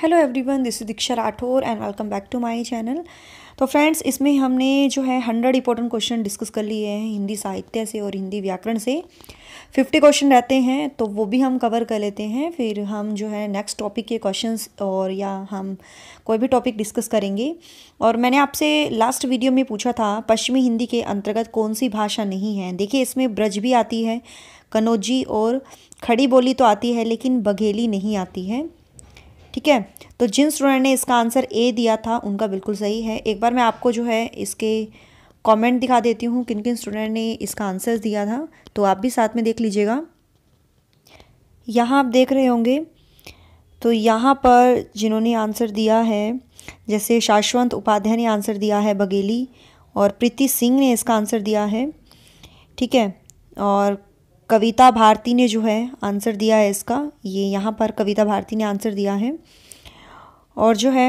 hello everyone this is Diksha Rathore and welcome back to my channel तो friends इसमें हमने जो है हंड्रेड इंपॉर्टेंट क्वेश्चन डिस्कस कर लिए हैं हिंदी साहित्य से और हिंदी व्याकरण से फिफ्टी क्वेश्चन रहते हैं तो वो भी हम कवर कर लेते हैं फिर हम जो है नेक्स्ट टॉपिक के क्वेश्चन और या हम कोई भी टॉपिक डिस्कस करेंगे और मैंने आपसे लास्ट वीडियो में पूछा था पश्चिमी हिंदी के अंतर्गत कौन सी भाषा नहीं है देखिए इसमें ब्रज भी आती है कनौजी और खड़ी बोली तो आती है लेकिन बघेली नहीं आती है ठीक है तो जिन स्टूडेंट ने इसका आंसर ए दिया था उनका बिल्कुल सही है एक बार मैं आपको जो है इसके कमेंट दिखा देती हूँ किन किन स्टूडेंट ने इसका आंसर दिया था तो आप भी साथ में देख लीजिएगा यहाँ आप देख रहे होंगे तो यहाँ पर जिन्होंने आंसर दिया है जैसे शाश्वंत उपाध्याय ने आंसर दिया है बघेली और प्रीति सिंह ने इसका आंसर दिया है ठीक है और कविता भारती ने जो है आंसर दिया है इसका ये यहाँ पर कविता भारती ने आंसर दिया है और जो है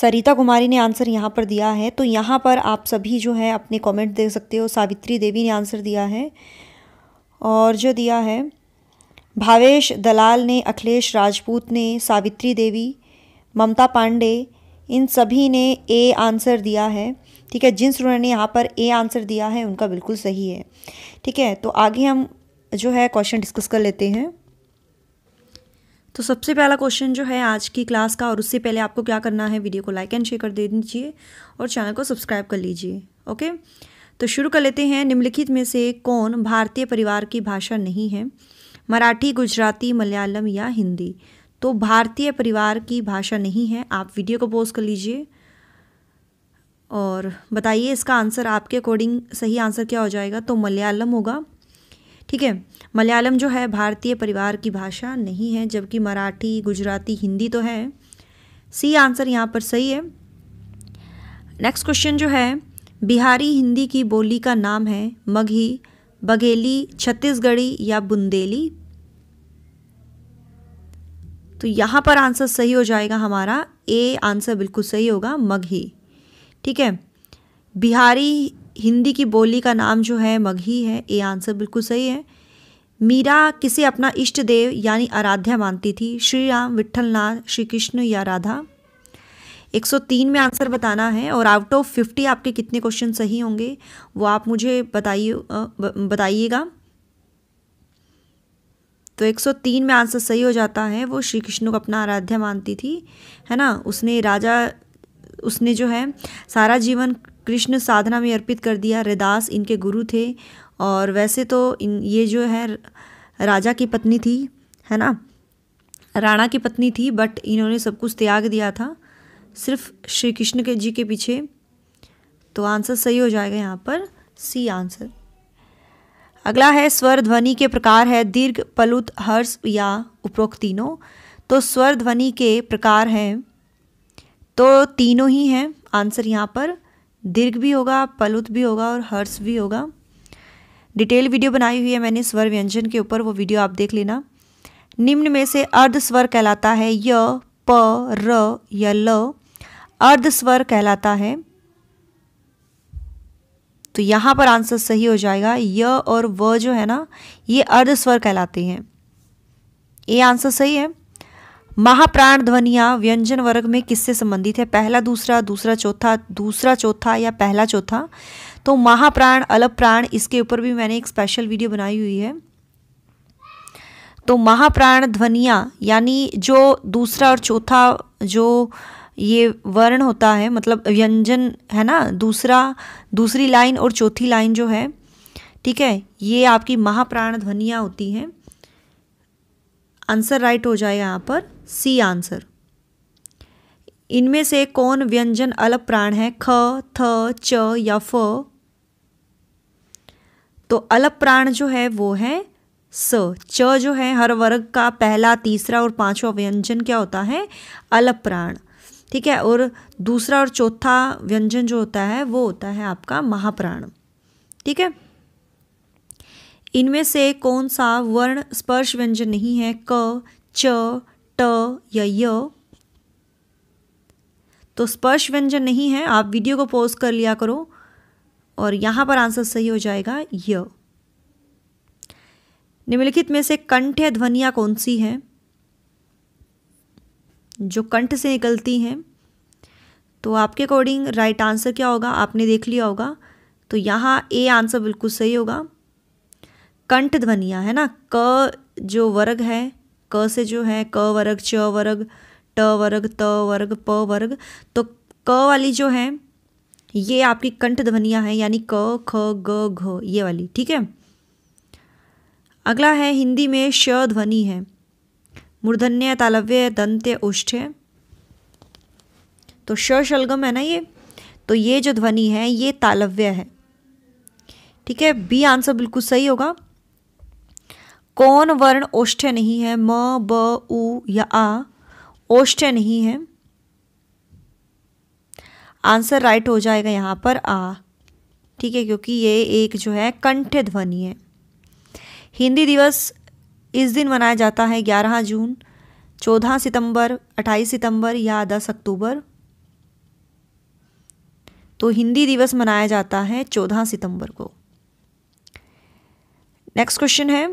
सरिता कुमारी ने आंसर यहाँ पर दिया है तो यहाँ पर आप सभी जो है अपने कमेंट दे सकते हो सावित्री देवी ने आंसर दिया है और जो दिया है भावेश दलाल ने अखिलेश राजपूत ने सावित्री देवी ममता पांडे इन सभी ने ए आंसर दिया है ठीक है जिन स्टूडेंट ने यहाँ पर ए आंसर दिया है उनका बिल्कुल सही है ठीक है तो आगे हम जो है क्वेश्चन डिस्कस कर लेते हैं तो सबसे पहला क्वेश्चन जो है आज की क्लास का और उससे पहले आपको क्या करना है वीडियो को लाइक एंड शेयर कर दे दीजिए और चैनल को सब्सक्राइब कर लीजिए ओके तो शुरू कर लेते हैं निम्नलिखित में से कौन भारतीय परिवार की भाषा नहीं है मराठी गुजराती मलयालम या हिंदी तो भारतीय परिवार की भाषा नहीं है आप वीडियो को पोस्ट कर लीजिए और बताइए इसका आंसर आपके अकॉर्डिंग सही आंसर क्या हो जाएगा तो मलयालम होगा ठीक है मलयालम जो है भारतीय परिवार की भाषा नहीं है जबकि मराठी गुजराती हिंदी तो है सी आंसर यहाँ पर सही है नेक्स्ट क्वेश्चन जो है बिहारी हिंदी की बोली का नाम है मगही बघेली छत्तीसगढ़ी या बुंदेली तो यहाँ पर आंसर सही हो जाएगा हमारा ए आंसर बिल्कुल सही होगा मगही ठीक है बिहारी हिंदी की बोली का नाम जो है मगही है ये आंसर बिल्कुल सही है मीरा किसे अपना इष्ट देव यानी आराध्या मानती थी श्री राम नाथ श्री कृष्ण या राधा 103 में आंसर बताना है और आउट ऑफ 50 आपके कितने क्वेश्चन सही होंगे वो आप मुझे बताइए बताइएगा तो 103 में आंसर सही हो जाता है वो श्री कृष्ण को अपना आराध्या मानती थी है ना उसने राजा उसने जो है सारा जीवन कृष्ण साधना में अर्पित कर दिया रैदास इनके गुरु थे और वैसे तो इन ये जो है राजा की पत्नी थी है ना राणा की पत्नी थी बट इन्होंने सब कुछ त्याग दिया था सिर्फ श्री कृष्ण के जी के पीछे तो आंसर सही हो जाएगा यहाँ पर सी आंसर अगला है स्वर ध्वनि के प्रकार है दीर्घ पलुत हर्ष या उपरोक्त तीनों तो स्वर ध्वनि के प्रकार हैं तो तीनों ही हैं आंसर यहाँ पर दीर्घ भी होगा पलुत भी होगा और हर्ष भी होगा डिटेल वीडियो बनाई हुई है मैंने स्वर व्यंजन के ऊपर वो वीडियो आप देख लेना निम्न में से अर्ध स्वर कहलाता है य प र ल अर्ध स्वर कहलाता है तो यहाँ पर आंसर सही हो जाएगा य और व जो है ना ये अर्ध स्वर कहलाते हैं ये आंसर सही है महाप्राण ध्वनिया व्यंजन वर्ग में किससे संबंधित है पहला दूसरा दूसरा चौथा दूसरा चौथा या पहला चौथा तो महाप्राण अलभ प्राण इसके ऊपर भी मैंने एक स्पेशल वीडियो बनाई हुई है तो महाप्राण ध्वनिया यानी जो दूसरा और चौथा जो ये वर्ण होता है मतलब व्यंजन है ना दूसरा दूसरी लाइन और चौथी लाइन जो है ठीक है ये आपकी महाप्राण ध्वनिया होती हैं आंसर राइट हो जाए यहाँ पर सी आंसर इनमें से कौन व्यंजन अलप प्राण है ख थ च या फ तो अलप प्राण जो है वो है स च जो है हर वर्ग का पहला तीसरा और पांचवा व्यंजन क्या होता है अलप प्राण ठीक है और दूसरा और चौथा व्यंजन जो होता है वो होता है आपका महाप्राण ठीक है इनमें से कौन सा वर्ण स्पर्श व्यंजन नहीं है क च ट या य तो स्पर्श व्यंजन नहीं है आप वीडियो को पॉज कर लिया करो और यहाँ पर आंसर सही हो जाएगा य निम्नलिखित में से कंठ ध्वनिया कौन सी हैं जो कंठ से निकलती हैं तो आपके अकॉर्डिंग राइट आंसर क्या होगा आपने देख लिया होगा तो यहाँ ए आंसर बिल्कुल सही होगा कंठ ध्वनियाँ है ना क जो वर्ग है क से जो है क वर्ग च वर्ग ट वर्ग त वर्ग प वर्ग तो क वाली जो है ये आपकी कंठ ध्वनियाँ हैं यानी क ख ग घ ये वाली ठीक है अगला है हिंदी में श ध्वनि है मूर्धन्य तालव्य दंत्य उष्ठ है तो श शलगम है ना ये तो ये जो ध्वनि है ये तालव्य है ठीक है बी आंसर बिल्कुल सही होगा कौन वर्ण ओष्ठ नहीं है म ब उ या आ ओष्ठ नहीं है आंसर राइट हो जाएगा यहाँ पर आ ठीक है क्योंकि ये एक जो है कंठ ध्वनि है हिंदी दिवस इस दिन मनाया जाता है 11 जून 14 सितंबर 28 सितंबर या 10 अक्टूबर तो हिंदी दिवस मनाया जाता है 14 सितंबर को नेक्स्ट क्वेश्चन है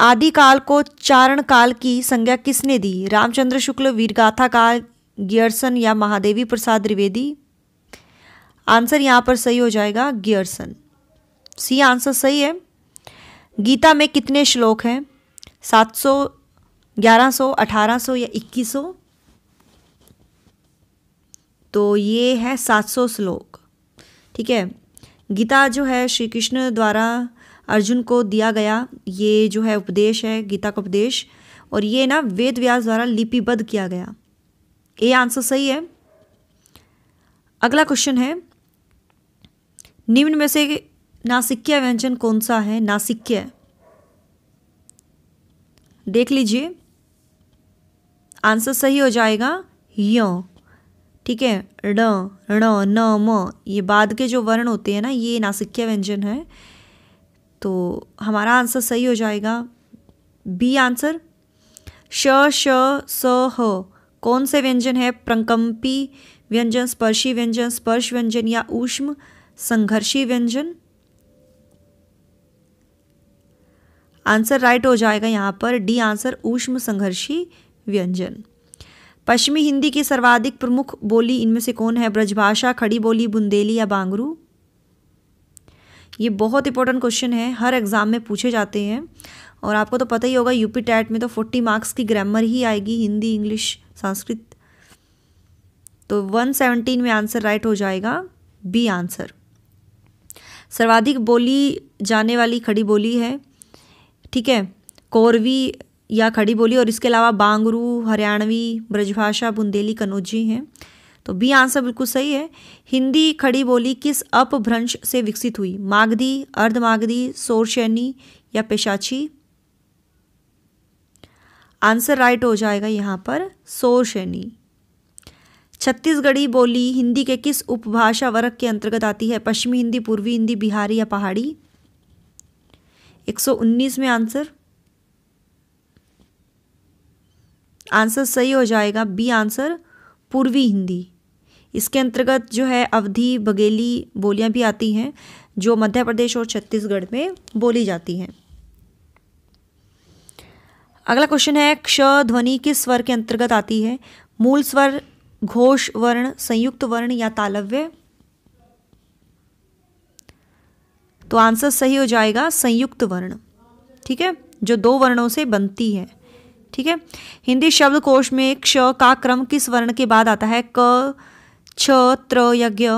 आदिकाल को चारण काल की संज्ञा किसने दी रामचंद्र शुक्ल वीरगाथा काल गियर्सन या महादेवी प्रसाद द्विवेदी आंसर यहाँ पर सही हो जाएगा गियर्सन सी आंसर सही है गीता में कितने श्लोक हैं सात सौ ग्यारह सौ अठारह सौ या इक्कीस सौ तो ये है सात सौ श्लोक ठीक है गीता जो है श्री कृष्ण द्वारा अर्जुन को दिया गया ये जो है उपदेश है गीता का उपदेश और ये ना वेद व्यास द्वारा लिपिबद्ध किया गया ये आंसर सही है अगला क्वेश्चन है निम्न में से नासिक्य व्यंजन कौन सा है नासिक्य देख लीजिए आंसर सही हो जाएगा य ठीक है ण ण न म ये बाद के जो वर्ण होते हैं ना ये नासिक्य व्यंजन है तो हमारा आंसर सही हो जाएगा बी आंसर श श स ह कौन से व्यंजन है प्रकंपी व्यंजन स्पर्शी व्यंजन स्पर्श व्यंजन या ऊष्म संघर्षी व्यंजन आंसर राइट हो जाएगा यहाँ पर डी आंसर ऊष्म संघर्षी व्यंजन पश्चिमी हिंदी की सर्वाधिक प्रमुख बोली इनमें से कौन है ब्रजभाषा खड़ी बोली बुंदेली या बांगरू ये बहुत इंपॉर्टेंट क्वेश्चन है हर एग्ज़ाम में पूछे जाते हैं और आपको तो पता ही होगा यूपी टैट में तो फोर्टी मार्क्स की ग्रामर ही आएगी हिंदी इंग्लिश संस्कृत तो वन सेवनटीन में आंसर राइट हो जाएगा बी आंसर सर्वाधिक बोली जाने वाली खड़ी बोली है ठीक है कोरवी या खड़ी बोली और इसके अलावा बांगरू हरियाणवी ब्रजभाषा बुंदेली कनौजी हैं तो बी आंसर बिल्कुल सही है हिंदी खड़ी बोली किस अपभ्रंश से विकसित हुई मागधी अर्धमागधी सोरशैनी या पेशाची आंसर राइट हो जाएगा यहाँ पर सोरशैनी छत्तीसगढ़ी बोली हिंदी के किस उपभाषा वर्ग के अंतर्गत आती है पश्चिमी हिंदी पूर्वी हिंदी बिहारी या पहाड़ी 119 में आंसर आंसर सही हो जाएगा बी आंसर पूर्वी हिंदी इसके अंतर्गत जो है अवधि बघेली बोलियाँ भी आती हैं जो मध्य प्रदेश और छत्तीसगढ़ में बोली जाती हैं अगला क्वेश्चन है क्ष ध्वनि किस स्वर के अंतर्गत आती है मूल स्वर घोष वर्ण संयुक्त वर्ण या तालव्य तो आंसर सही हो जाएगा संयुक्त वर्ण ठीक है जो दो वर्णों से बनती है ठीक है हिंदी शब्दकोश में क्ष का क्रम किस वर्ण के बाद आता है क छ त्र यज्ञ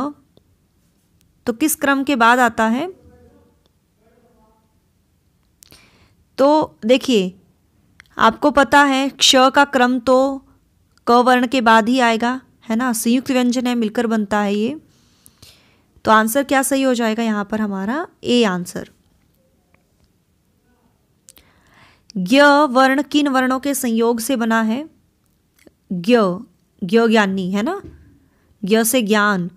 तो किस क्रम के बाद आता है तो देखिए आपको पता है क्ष का क्रम तो क वर्ण के बाद ही आएगा है ना संयुक्त व्यंजन है मिलकर बनता है ये तो आंसर क्या सही हो जाएगा यहां पर हमारा ए आंसर ज्ञ वर्ण किन वर्णों के संयोग से बना है ज्ञ ज्ञ ज्ञानी है ना ज्ञ से ज्ञान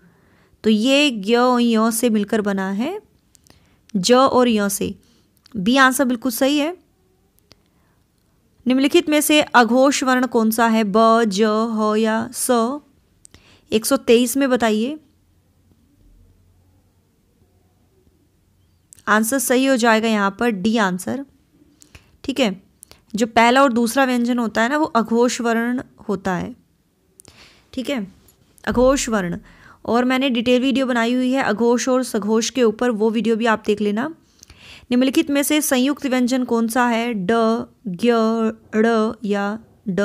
तो ये ज्ञ और य से मिलकर बना है ज और य से बी आंसर बिल्कुल सही है निम्नलिखित में से अघोष वर्ण कौन सा है ब ज ह या स 123 में बताइए आंसर सही हो जाएगा यहाँ पर डी आंसर ठीक है जो पहला और दूसरा व्यंजन होता है ना वो अघोष वर्ण होता है ठीक है अघोष वर्ण और मैंने डिटेल वीडियो बनाई हुई है अघोष और सघोष के ऊपर वो वीडियो भी आप देख लेना निम्नलिखित में से संयुक्त व्यंजन कौन सा है ड ज्ञ ड या ड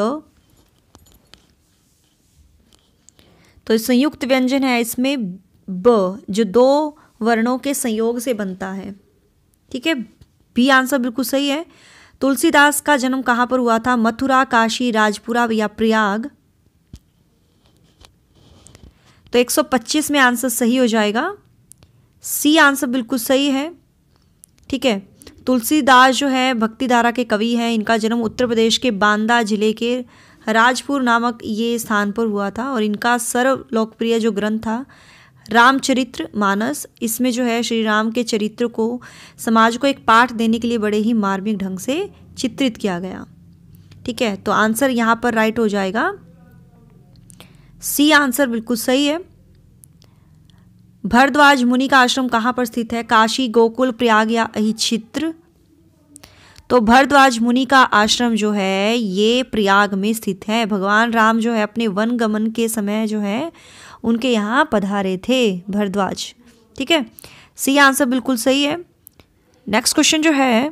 तो संयुक्त व्यंजन है इसमें ब जो दो वर्णों के संयोग से बनता है ठीक है भी आंसर बिल्कुल सही है तुलसीदास का जन्म कहाँ पर हुआ था मथुरा काशी राजपुरा या प्रयाग तो 125 में आंसर सही हो जाएगा सी आंसर बिल्कुल सही है ठीक है तुलसीदास जो है भक्ति धारा के कवि हैं इनका जन्म उत्तर प्रदेश के बांदा जिले के राजपुर नामक ये स्थान पर हुआ था और इनका सर्व लोकप्रिय जो ग्रंथ था रामचरित्र मानस इसमें जो है श्री राम के चरित्र को समाज को एक पाठ देने के लिए बड़े ही मार्मिक ढंग से चित्रित किया गया ठीक है तो आंसर यहाँ पर राइट हो जाएगा सी आंसर बिल्कुल सही है भरद्वाज मुनि का आश्रम कहाँ पर स्थित है काशी गोकुल प्रयाग या अहिछित्र तो भरद्वाज मुनि का आश्रम जो है ये प्रयाग में स्थित है भगवान राम जो है अपने वन गमन के समय जो है उनके यहाँ पधारे थे भरद्वाज ठीक है सी आंसर बिल्कुल सही है नेक्स्ट क्वेश्चन जो है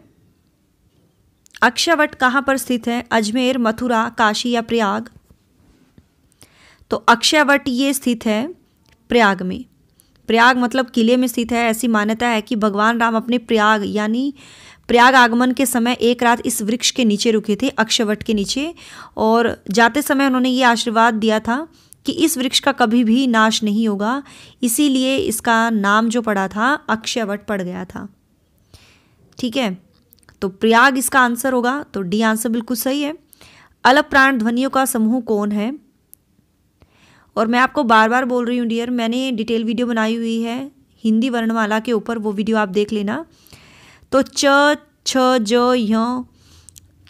अक्षयवट कहाँ पर स्थित है अजमेर मथुरा काशी या प्रयाग तो अक्षयवट ये स्थित है प्रयाग में प्रयाग मतलब किले में स्थित है ऐसी मान्यता है कि भगवान राम अपने प्रयाग यानी प्रयाग आगमन के समय एक रात इस वृक्ष के नीचे रुके थे अक्षयवट के नीचे और जाते समय उन्होंने ये आशीर्वाद दिया था कि इस वृक्ष का कभी भी नाश नहीं होगा इसीलिए इसका नाम जो पड़ा था अक्षयवट पड़ गया था ठीक है तो प्रयाग इसका आंसर होगा तो डी आंसर बिल्कुल सही है अलग प्राण ध्वनियों का समूह कौन है और मैं आपको बार बार बोल रही हूँ डियर मैंने डिटेल वीडियो बनाई हुई है हिंदी वर्णमाला के ऊपर वो वीडियो आप देख लेना तो च छ ज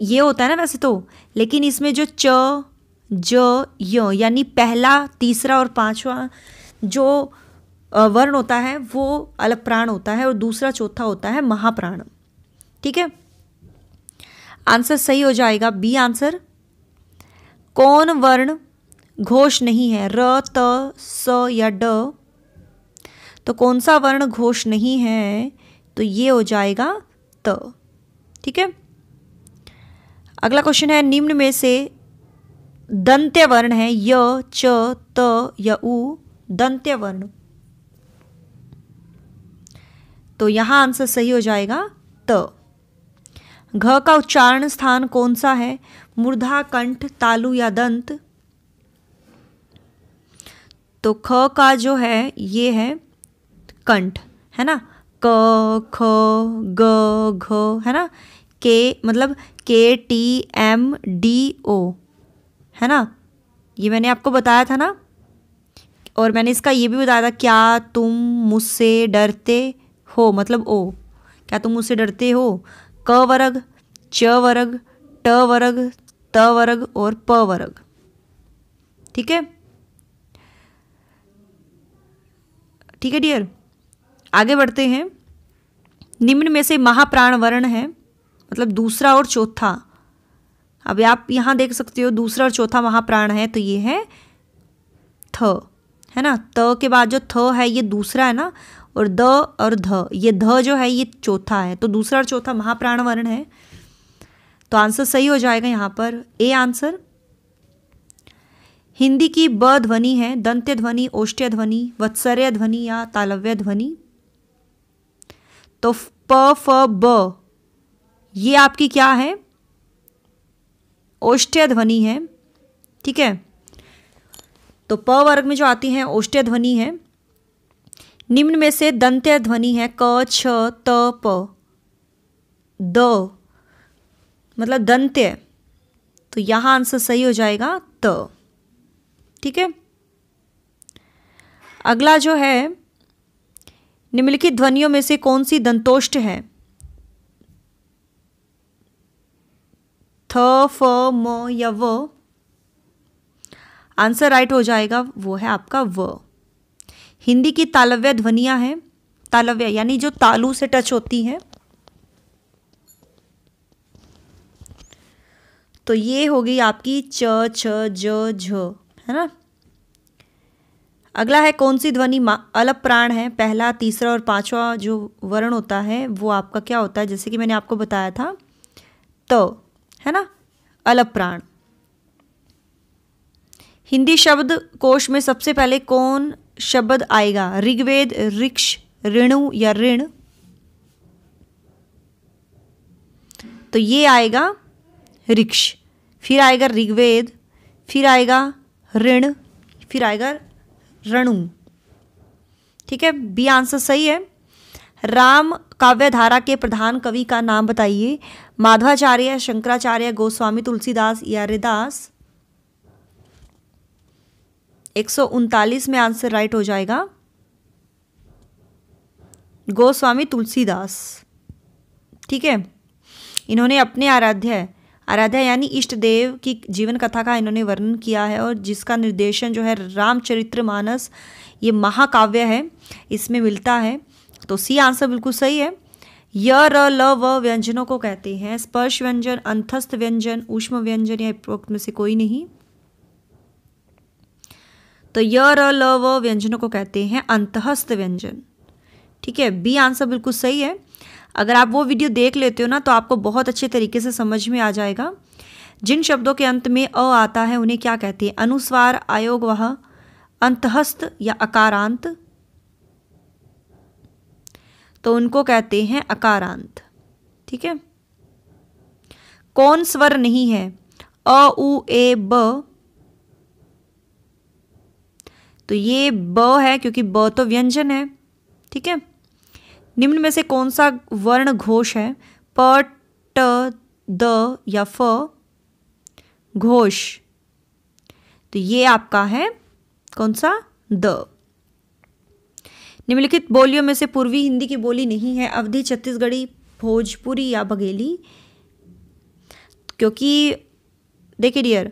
ये होता है ना वैसे तो लेकिन इसमें जो च ज यानी पहला तीसरा और पांचवा जो वर्ण होता है वो अलग प्राण होता है और दूसरा चौथा होता है महाप्राण ठीक है आंसर सही हो जाएगा बी आंसर कौन वर्ण घोष नहीं है र त स या ड तो कौन सा वर्ण घोष नहीं है तो ये हो जाएगा त ठीक है अगला क्वेश्चन है निम्न में से दंत्य वर्ण है य च त य उ दंत्य वर्ण तो यहां आंसर सही हो जाएगा त घ का उच्चारण स्थान कौन सा है मूर्धा कंठ तालु या दंत तो ख का जो है ये है कंठ है ना क ख ग घ है ना के मतलब के टी एम डी ओ है ना ये मैंने आपको बताया था ना और मैंने इसका ये भी बताया था क्या तुम मुझसे डरते हो मतलब ओ क्या तुम मुझसे डरते हो क वर्ग च वर्ग ट वर्ग त वर्ग और प वर्ग ठीक है ठीक है डियर आगे बढ़ते हैं निम्न में से महाप्राण वर्ण है मतलब दूसरा और चौथा अब आप यहाँ देख सकते हो दूसरा और चौथा महाप्राण है तो ये है थ है ना त के बाद जो थ है ये दूसरा है ना और द और ध ये ध जो है ये चौथा है तो दूसरा और चौथा महाप्राण वर्ण है तो आंसर सही हो जाएगा यहाँ पर ए आंसर हिंदी की ब ध्वनि है दंत्य ध्वनि ओष्ट्य ध्वनि वत्सर्य ध्वनि या तालव्य ध्वनि तो प फ ब ये आपकी क्या है ओष्ट्य ध्वनि है ठीक है तो प वर्ग में जो आती है ओष्ट्य ध्वनि है निम्न में से दंत्य ध्वनि है क छ त प द मतलब दंत्य तो यहां आंसर सही हो जाएगा त ठीक है अगला जो है निम्नलिखित ध्वनियों में से कौन सी दंतोष्ट है थ फ म या व आंसर राइट हो जाएगा वो है आपका व हिंदी की तालव्य ध्वनियां हैं तालव्य यानी जो तालू से टच होती हैं तो ये होगी आपकी च छ ज झ है ना अगला है कौन सी ध्वनि अलप प्राण है पहला तीसरा और पांचवा जो वर्ण होता है वो आपका क्या होता है जैसे कि मैंने आपको बताया था तो है ना अलप प्राण हिंदी शब्द कोश में सबसे पहले कौन शब्द आएगा ऋग्वेद ऋक्ष ऋणु या ऋण तो ये आएगा ऋक्ष फिर आएगा ऋग्वेद फिर आएगा ऋण फिर आएगा रणु ठीक है बी आंसर सही है राम काव्य धारा के प्रधान कवि का नाम बताइए माधवाचार्य शंकराचार्य गोस्वामी तुलसीदास या रिदास एक सौ उनतालीस में आंसर राइट हो जाएगा गोस्वामी तुलसीदास ठीक है इन्होंने अपने आराध्य आराध्या यानी इष्ट देव की जीवन कथा का इन्होंने वर्णन किया है और जिसका निर्देशन जो है रामचरित्र मानस ये महाकाव्य है इसमें मिलता है तो सी आंसर बिल्कुल सही है य र ल व व्यंजनों को कहते हैं स्पर्श व्यंजन अंतस्थ व्यंजन ऊष्म व्यंजन या उपरोक्त में से कोई नहीं तो य र ल व व्यंजनों को कहते हैं अंतस्थ व्यंजन ठीक है बी आंसर बिल्कुल सही है अगर आप वो वीडियो देख लेते हो ना तो आपको बहुत अच्छे तरीके से समझ में आ जाएगा जिन शब्दों के अंत में अ आता है उन्हें क्या कहते हैं अनुस्वार आयोग वह अंतहस्त या अकारांत तो उनको कहते हैं अकारांत ठीक है कौन स्वर नहीं है अ उ ए ब तो ये ब है क्योंकि ब तो व्यंजन है ठीक है निम्न में से कौन सा वर्ण घोष है प ट द या फ घोष तो ये आपका है कौन सा द निम्नलिखित बोलियों में से पूर्वी हिंदी की बोली नहीं है अवधि छत्तीसगढ़ी भोजपुरी या बघेली क्योंकि देखिए डियर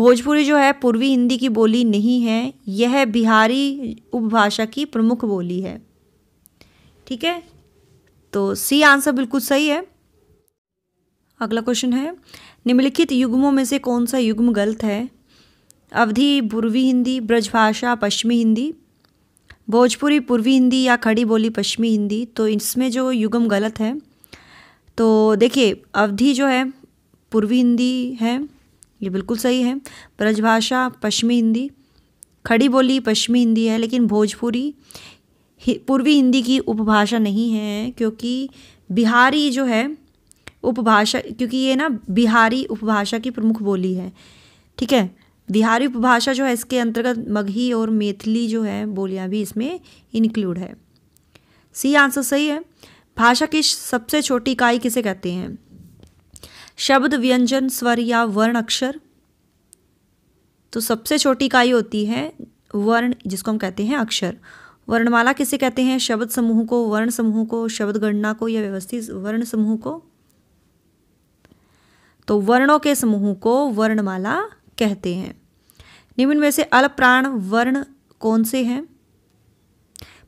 भोजपुरी जो है पूर्वी हिंदी की बोली नहीं है यह बिहारी उपभाषा की प्रमुख बोली है ठीक है तो सी आंसर बिल्कुल सही है अगला क्वेश्चन है निम्नलिखित युग्मों में से कौन सा युग्म गलत है अवधि पूर्वी हिंदी ब्रजभाषा पश्चिमी हिंदी भोजपुरी पूर्वी हिंदी या खड़ी बोली पश्चिमी हिंदी तो इसमें जो युगम गलत है तो देखिए अवधि जो है पूर्वी हिंदी है ये बिल्कुल सही है ब्रजभाषा पश्चिमी हिंदी खड़ी बोली पश्चिमी हिंदी है लेकिन भोजपुरी पूर्वी हिंदी की उपभाषा नहीं है क्योंकि बिहारी जो है उपभाषा क्योंकि ये ना बिहारी उपभाषा की प्रमुख बोली है ठीक है बिहारी उपभाषा जो है इसके अंतर्गत मगही और मेथली जो है बोलियाँ भी इसमें इंक्लूड है सी आंसर सही है भाषा की सबसे छोटी इकाई किसे कहते हैं शब्द व्यंजन स्वर या वर्ण अक्षर तो सबसे छोटी इकाई होती है वर्ण जिसको हम कहते हैं अक्षर वर्णमाला किसे कहते हैं शब्द समूह को वर्ण समूह को शब्द गणना को या व्यवस्थित वर्ण समूह को तो वर्णों के समूह को वर्णमाला कहते हैं निम्न में से प्राण वर्ण कौन से हैं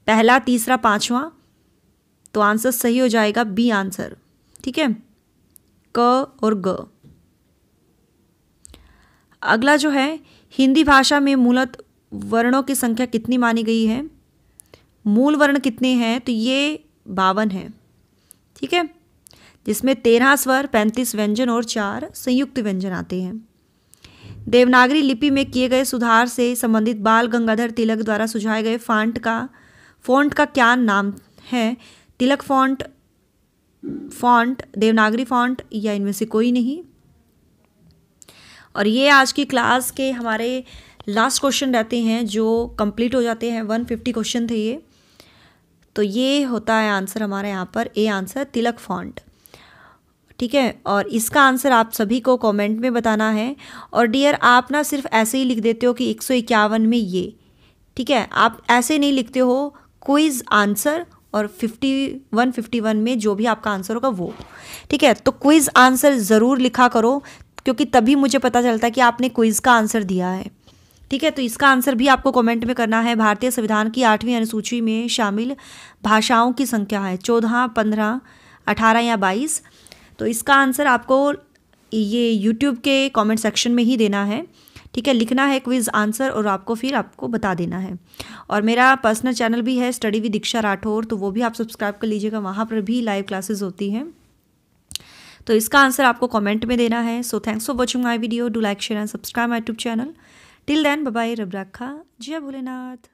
पहला तीसरा पांचवा तो आंसर सही हो जाएगा बी आंसर ठीक है क और ग अगला जो है हिंदी भाषा में मूलत वर्णों की संख्या कितनी मानी गई है मूल वर्ण कितने हैं तो ये बावन है ठीक है जिसमें तेरह स्वर पैंतीस व्यंजन और चार संयुक्त व्यंजन आते हैं देवनागरी लिपि में किए गए सुधार से संबंधित बाल गंगाधर तिलक द्वारा सुझाए गए फॉन्ट का फॉन्ट का क्या नाम है Tilak font font Devanagari font या इनमें से कोई नहीं और ये आज की क्लास के हमारे लास्ट क्वेश्चन रहते हैं जो कंप्लीट हो जाते हैं 150 क्वेश्चन थे ये तो ये होता है आंसर हमारे यहाँ पर ए आंसर तिलक फॉन्ट ठीक है और इसका आंसर आप सभी को कमेंट में बताना है और डियर आप ना सिर्फ ऐसे ही लिख देते हो कि एक में ये ठीक है आप ऐसे नहीं लिखते हो क्विज आंसर और 51 51 में जो भी आपका आंसर होगा वो ठीक है तो क्विज आंसर ज़रूर लिखा करो क्योंकि तभी मुझे पता चलता है कि आपने क्विज़ का आंसर दिया है ठीक है तो इसका आंसर भी आपको कमेंट में करना है भारतीय संविधान की आठवीं अनुसूची में शामिल भाषाओं की संख्या है चौदह पंद्रह अठारह या बाईस तो इसका आंसर आपको ये यूट्यूब के कमेंट सेक्शन में ही देना है ठीक है लिखना है क्विज आंसर और आपको फिर आपको बता देना है और मेरा पर्सनल चैनल भी है स्टडी विद दीक्षा राठौर तो वो भी आप सब्सक्राइब कर लीजिएगा वहाँ पर भी लाइव क्लासेस होती हैं तो इसका आंसर आपको कमेंट में देना है so thanks for watching my video do like share and subscribe my YouTube channel till then bye रब रखा जय भोलेनाथ